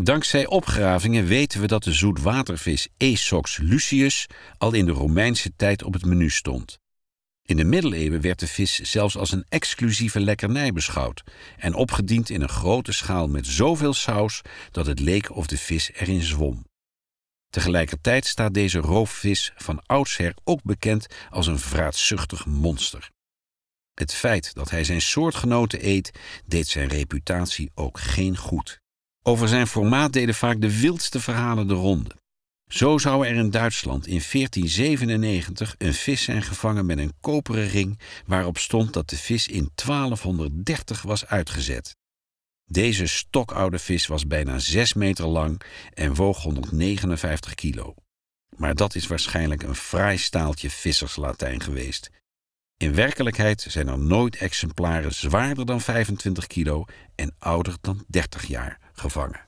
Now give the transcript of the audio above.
Dankzij opgravingen weten we dat de zoetwatervis Esox lucius al in de Romeinse tijd op het menu stond. In de middeleeuwen werd de vis zelfs als een exclusieve lekkernij beschouwd en opgediend in een grote schaal met zoveel saus dat het leek of de vis erin zwom. Tegelijkertijd staat deze roofvis van oudsher ook bekend als een vraatzuchtig monster. Het feit dat hij zijn soortgenoten eet, deed zijn reputatie ook geen goed. Over zijn formaat deden vaak de wildste verhalen de ronde. Zo zou er in Duitsland in 1497 een vis zijn gevangen met een koperen ring waarop stond dat de vis in 1230 was uitgezet. Deze stokoude vis was bijna 6 meter lang en woog 159 kilo. Maar dat is waarschijnlijk een fraai staaltje visserslatijn geweest. In werkelijkheid zijn er nooit exemplaren zwaarder dan 25 kilo en ouder dan 30 jaar gevangen.